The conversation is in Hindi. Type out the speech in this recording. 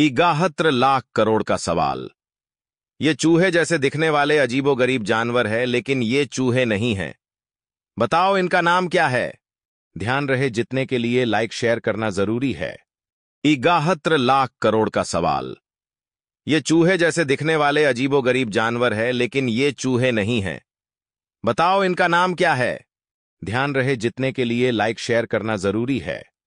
इगाहत्र लाख करोड़ का सवाल ये चूहे जैसे दिखने वाले अजीबोगरीब जानवर है लेकिन ये चूहे नहीं हैं बताओ इनका नाम क्या है ध्यान रहे जितने के लिए लाइक शेयर करना जरूरी है इगाहत्र लाख करोड़ का सवाल ये चूहे जैसे दिखने वाले अजीबोगरीब जानवर है लेकिन ये चूहे नहीं है बताओ इनका नाम क्या है ध्यान रहे जितने के लिए लाइक शेयर करना जरूरी है